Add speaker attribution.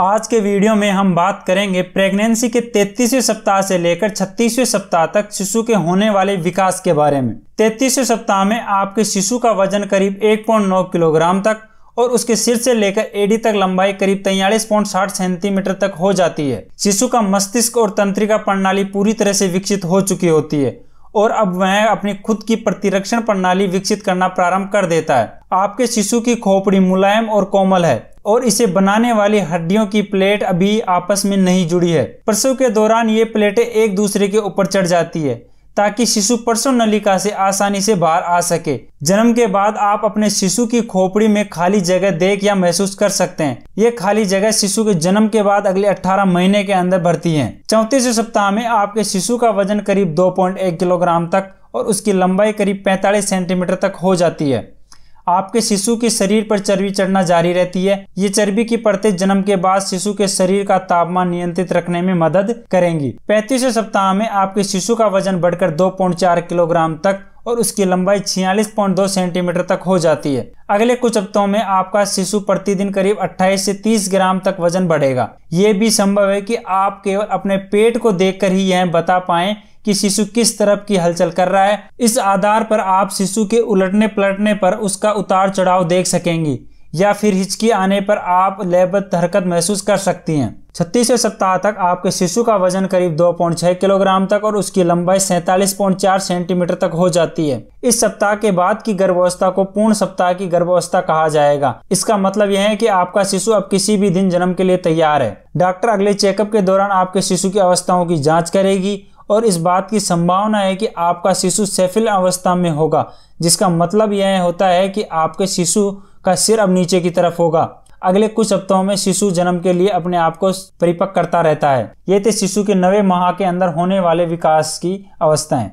Speaker 1: आज के वीडियो में हम बात करेंगे प्रेगनेंसी के 33वें सप्ताह से लेकर 36वें सप्ताह तक शिशु के होने वाले विकास के बारे में 33वें सप्ताह में आपके शिशु का वजन करीब 1.9 किलोग्राम तक और उसके सिर से लेकर एडी तक लंबाई करीब तैयलीस पॉइंट साठ सेंटीमीटर तक हो जाती है शिशु का मस्तिष्क और तंत्रिका प्रणाली पूरी तरह से विकसित हो चुकी होती है और अब वह अपनी खुद की प्रतिरक्षण प्रणाली विकसित करना प्रारंभ कर देता है आपके शिशु की खोपड़ी मुलायम और कोमल है और इसे बनाने वाली हड्डियों की प्लेट अभी आपस में नहीं जुड़ी है प्रसव के दौरान ये प्लेटें एक दूसरे के ऊपर चढ़ जाती है ताकि शिशु प्रसव नलिका से आसानी से बाहर आ सके जन्म के बाद आप अपने शिशु की खोपड़ी में खाली जगह देख या महसूस कर सकते हैं ये खाली जगह शिशु के जन्म के बाद अगले 18 महीने के अंदर भरती है चौतीसवें सप्ताह में आपके शिशु का वजन करीब 2.1 किलोग्राम तक और उसकी लंबाई करीब 45 सेंटीमीटर तक हो जाती है आपके शिशु के शरीर पर चर्बी चढ़ना जारी रहती है ये चर्बी की परतें जन्म के बाद शिशु के शरीर का तापमान नियंत्रित रखने में मदद करेंगी पैंतीसवें सप्ताह में आपके शिशु का वजन बढ़कर दो पॉइंट चार किलोग्राम तक और उसकी लंबाई 46.2 सेंटीमीटर तक हो जाती है अगले कुछ हफ्तों में आपका शिशु प्रतिदिन करीब 28 से 30 ग्राम तक वजन बढ़ेगा ये भी संभव है कि आप केवल अपने पेट को देखकर ही यह बता पाए कि शिशु किस तरफ की हलचल कर रहा है इस आधार पर आप शिशु के उलटने पलटने पर उसका उतार चढ़ाव देख सकेंगी या फिर हिचकी आने पर आप लेबत हरकत महसूस कर सकती हैं छत्तीस सप्ताह तक आपके शिशु का वजन करीब दो पॉइंट किलोग्राम तक और उसकी लंबाई सैतालीस पॉइंट चार सेंटीमीटर तक हो जाती है इस सप्ताह के बाद की गर्भावस्था को पूर्ण सप्ताह की गर्भावस्था कहा जाएगा इसका मतलब यह है कि आपका शिशु अब किसी भी दिन जन्म के लिए तैयार है डॉक्टर अगले चेकअप के दौरान आपके शिशु की अवस्थाओं की जाँच करेगी और इस बात की संभावना है कि आपका शिशु सेफिल अवस्था में होगा जिसका मतलब यह होता है कि आपके शिशु का सिर अब नीचे की तरफ होगा अगले कुछ हफ्तों में शिशु जन्म के लिए अपने आप को परिपक्व करता रहता है ये थे शिशु के नवे माह के अंदर होने वाले विकास की अवस्थाएं